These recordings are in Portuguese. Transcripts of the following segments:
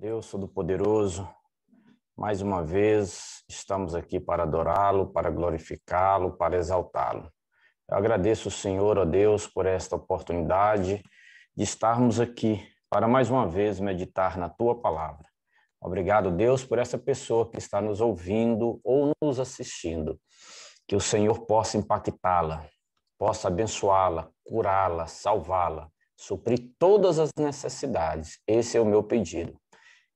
Deus Todo-Poderoso, mais uma vez estamos aqui para adorá-lo, para glorificá-lo, para exaltá-lo. Eu agradeço o Senhor, ó Deus, por esta oportunidade de estarmos aqui para mais uma vez meditar na tua palavra. Obrigado, Deus, por essa pessoa que está nos ouvindo ou nos assistindo. Que o Senhor possa impactá-la, possa abençoá-la, curá-la, salvá-la, suprir todas as necessidades. Esse é o meu pedido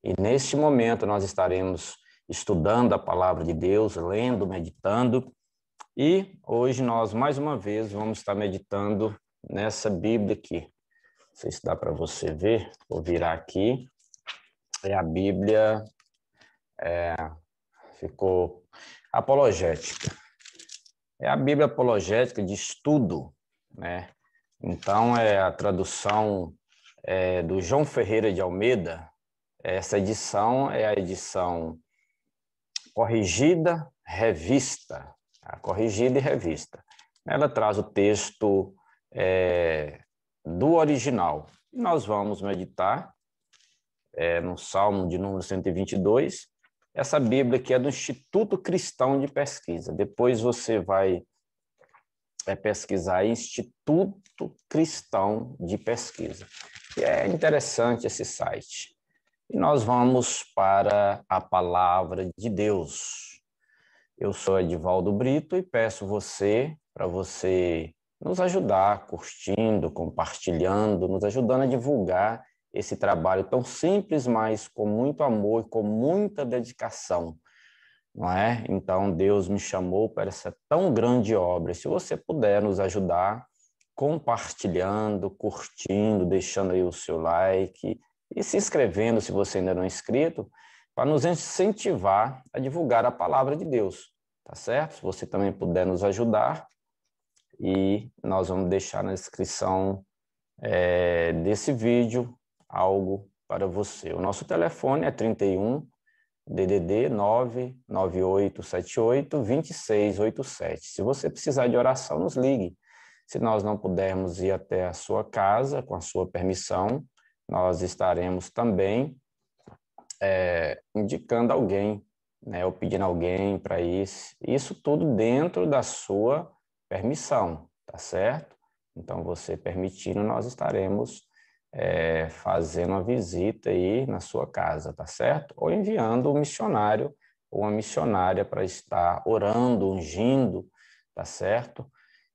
e neste momento nós estaremos estudando a palavra de Deus, lendo, meditando. E hoje nós, mais uma vez, vamos estar meditando nessa Bíblia aqui. Não sei se dá para você ver, vou virar aqui. É a Bíblia, é, ficou apologética. É a Bíblia apologética de estudo, né? Então, é a tradução é, do João Ferreira de Almeida, essa edição é a edição corrigida, revista. Tá? Corrigida e revista. Ela traz o texto é, do original. nós vamos meditar é, no Salmo de número 122. Essa Bíblia aqui é do Instituto Cristão de Pesquisa. Depois você vai é pesquisar Instituto Cristão de Pesquisa. E é interessante esse site. E nós vamos para a palavra de Deus. Eu sou Edivaldo Brito e peço você para você nos ajudar curtindo, compartilhando, nos ajudando a divulgar esse trabalho tão simples, mas com muito amor e com muita dedicação, não é? Então Deus me chamou para essa tão grande obra. Se você puder nos ajudar compartilhando, curtindo, deixando aí o seu like, e se inscrevendo, se você ainda não é inscrito, para nos incentivar a divulgar a palavra de Deus, tá certo? Se você também puder nos ajudar, e nós vamos deixar na descrição é, desse vídeo algo para você. O nosso telefone é 31 DDD 99878 2687. Se você precisar de oração, nos ligue. Se nós não pudermos ir até a sua casa, com a sua permissão, nós estaremos também é, indicando alguém, né, ou pedindo alguém para isso. Isso tudo dentro da sua permissão, tá certo? Então, você permitindo, nós estaremos é, fazendo uma visita aí na sua casa, tá certo? Ou enviando um missionário ou uma missionária para estar orando, ungindo, tá certo?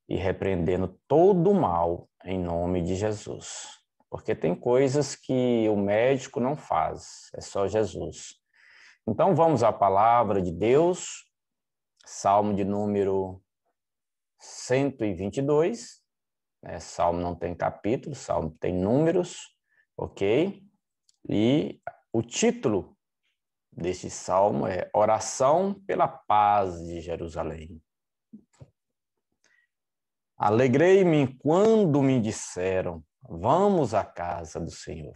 E repreendendo todo o mal em nome de Jesus porque tem coisas que o médico não faz, é só Jesus. Então vamos à palavra de Deus, Salmo de número 122. Né? Salmo não tem capítulo, Salmo tem números, ok? E o título deste salmo é Oração pela Paz de Jerusalém. Alegrei-me quando me disseram Vamos à casa do Senhor.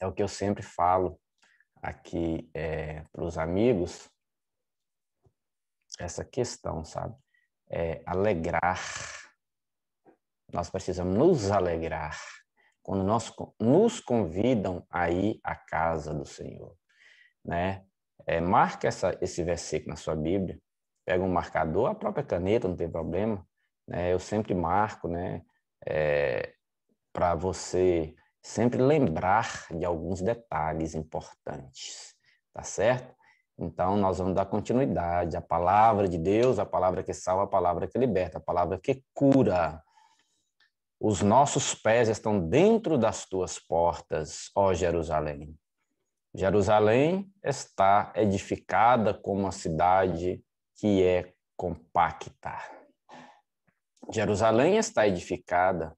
É o que eu sempre falo aqui é, para os amigos, essa questão, sabe? É alegrar. Nós precisamos nos alegrar quando nós, nos convidam a ir à casa do Senhor, né? É, marca essa, esse versículo na sua Bíblia, pega um marcador, a própria caneta, não tem problema. Né? Eu sempre marco, né? É, para você sempre lembrar de alguns detalhes importantes, tá certo? Então, nós vamos dar continuidade à palavra de Deus, a palavra que salva, a palavra que liberta, a palavra que cura. Os nossos pés estão dentro das tuas portas, ó Jerusalém. Jerusalém está edificada como uma cidade que é compacta. Jerusalém está edificada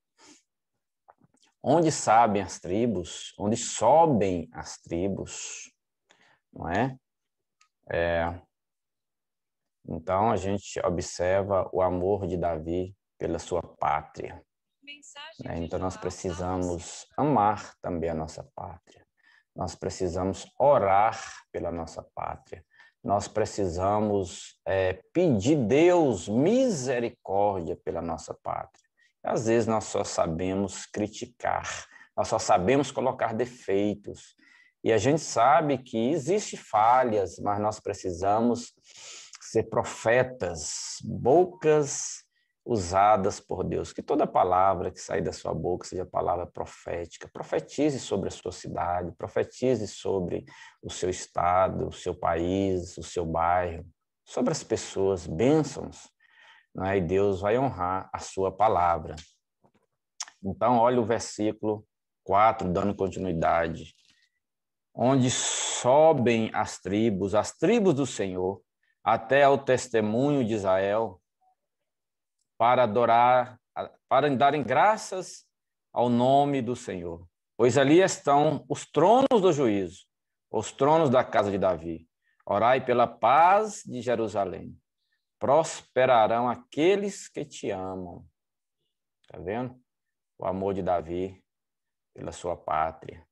onde sabem as tribos, onde sobem as tribos, não é? é? Então a gente observa o amor de Davi pela sua pátria. Né? Então nós tá? precisamos amar também a nossa pátria. Nós precisamos orar pela nossa pátria. Nós precisamos é, pedir Deus misericórdia pela nossa pátria. Às vezes nós só sabemos criticar, nós só sabemos colocar defeitos. E a gente sabe que existe falhas, mas nós precisamos ser profetas, bocas usadas por Deus. Que toda palavra que sair da sua boca seja palavra profética. Profetize sobre a sua cidade, profetize sobre o seu estado, o seu país, o seu bairro, sobre as pessoas, bênçãos é? e Deus vai honrar a sua palavra. Então, olha o versículo 4, dando continuidade. Onde sobem as tribos, as tribos do Senhor, até ao testemunho de Israel, para adorar, para darem graças ao nome do Senhor. Pois ali estão os tronos do juízo, os tronos da casa de Davi. Orai pela paz de Jerusalém prosperarão aqueles que te amam. Está vendo? O amor de Davi pela sua pátria.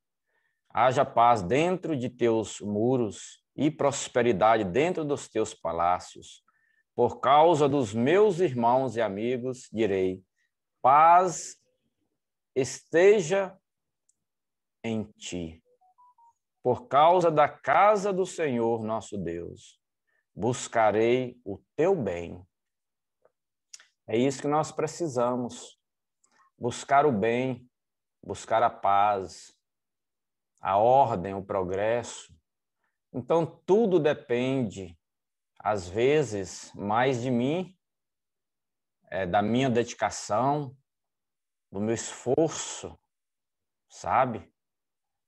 Haja paz dentro de teus muros e prosperidade dentro dos teus palácios. Por causa dos meus irmãos e amigos, direi: paz esteja em ti. Por causa da casa do Senhor nosso Deus, buscarei o teu bem. É isso que nós precisamos: buscar o bem, buscar a paz, a ordem, o progresso. Então, tudo depende, às vezes, mais de mim, é, da minha dedicação, do meu esforço, sabe?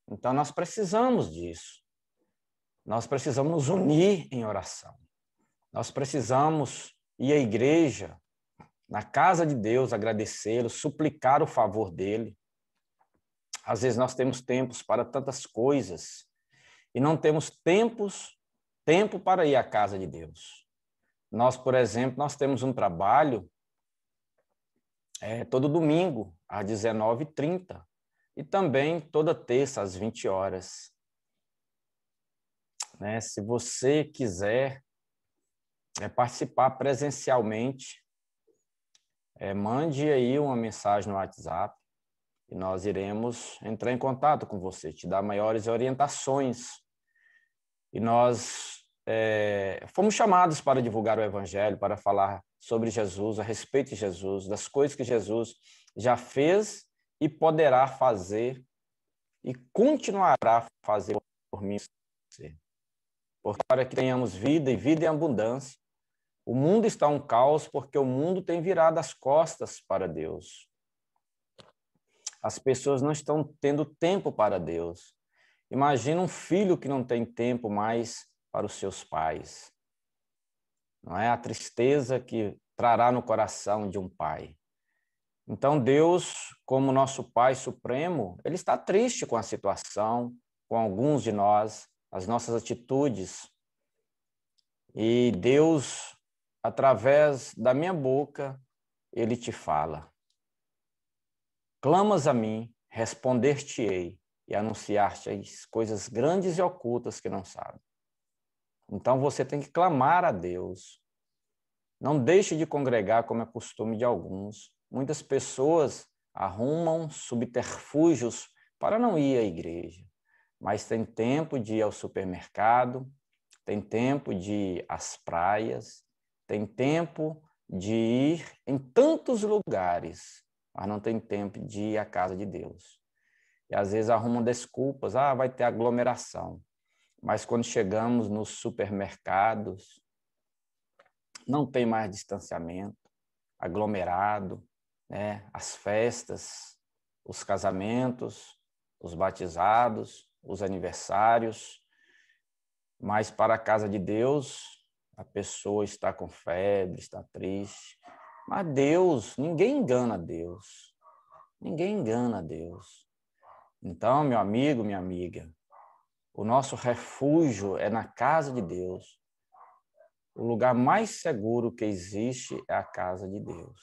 Então, nós precisamos disso. Nós precisamos nos unir em oração. Nós precisamos ir à igreja, na casa de Deus, agradecê-lo, suplicar o favor dele. Às vezes nós temos tempos para tantas coisas e não temos tempos, tempo para ir à casa de Deus. Nós, por exemplo, nós temos um trabalho é, todo domingo às 19h30 e também toda terça às 20 horas. Né? Se você quiser é, participar presencialmente, é, mande aí uma mensagem no WhatsApp e nós iremos entrar em contato com você, te dar maiores orientações. E nós é, fomos chamados para divulgar o Evangelho, para falar sobre Jesus, a respeito de Jesus, das coisas que Jesus já fez e poderá fazer e continuará a fazer por mim por para que tenhamos vida e vida em abundância. O mundo está um caos porque o mundo tem virado as costas para Deus. As pessoas não estão tendo tempo para Deus. Imagina um filho que não tem tempo mais para os seus pais. Não é a tristeza que trará no coração de um pai. Então Deus, como nosso Pai supremo, ele está triste com a situação, com alguns de nós, as nossas atitudes. E Deus, através da minha boca, ele te fala. Clamas a mim, responder-te-ei e anunciar-te as coisas grandes e ocultas que não sabes Então você tem que clamar a Deus. Não deixe de congregar como é costume de alguns. Muitas pessoas arrumam subterfúgios para não ir à igreja mas tem tempo de ir ao supermercado, tem tempo de ir às praias, tem tempo de ir em tantos lugares, mas não tem tempo de ir à casa de Deus. E às vezes arrumam desculpas, ah, vai ter aglomeração. Mas quando chegamos nos supermercados, não tem mais distanciamento, aglomerado, né? as festas, os casamentos, os batizados, os aniversários, mas para a casa de Deus, a pessoa está com febre, está triste. Mas Deus, ninguém engana Deus. Ninguém engana Deus. Então, meu amigo, minha amiga, o nosso refúgio é na casa de Deus. O lugar mais seguro que existe é a casa de Deus.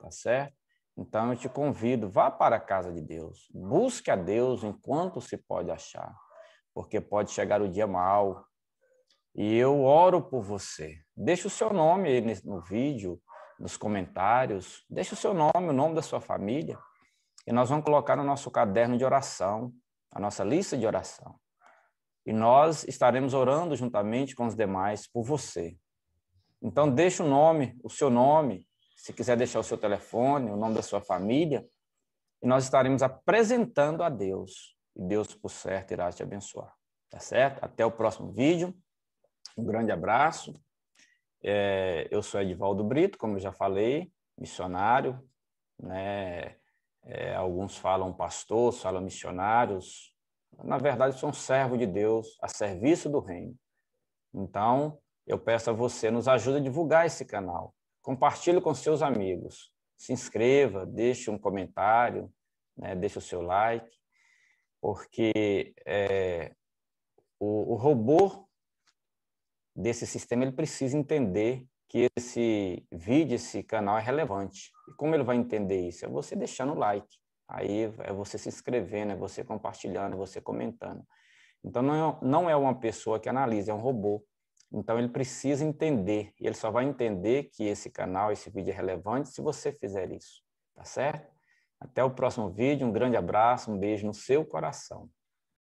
Tá certo? Então eu te convido, vá para a casa de Deus, busque a Deus enquanto se pode achar, porque pode chegar o dia mal. E eu oro por você. Deixe o seu nome aí no vídeo, nos comentários, deixe o seu nome, o nome da sua família, e nós vamos colocar no nosso caderno de oração, a nossa lista de oração. E nós estaremos orando juntamente com os demais por você. Então deixe o nome, o seu nome, se quiser deixar o seu telefone, o nome da sua família, e nós estaremos apresentando a Deus. E Deus, por certo, irá te abençoar. Tá certo? Até o próximo vídeo. Um grande abraço. É, eu sou Edivaldo Brito, como eu já falei, missionário, né? É, alguns falam pastor, falam missionários. Na verdade, sou um servo de Deus, a serviço do reino. Então, eu peço a você, nos ajude a divulgar esse canal compartilhe com seus amigos, se inscreva, deixe um comentário, né, deixe o seu like, porque é, o, o, robô desse sistema ele precisa entender que esse vídeo, esse canal é relevante. E como ele vai entender isso? É você deixando o like, aí é você se inscrevendo, é você compartilhando, é você comentando. Então, não é, não é uma pessoa que analisa, é um robô então ele precisa entender, e ele só vai entender que esse canal, esse vídeo é relevante se você fizer isso, tá certo? Até o próximo vídeo, um grande abraço, um beijo no seu coração.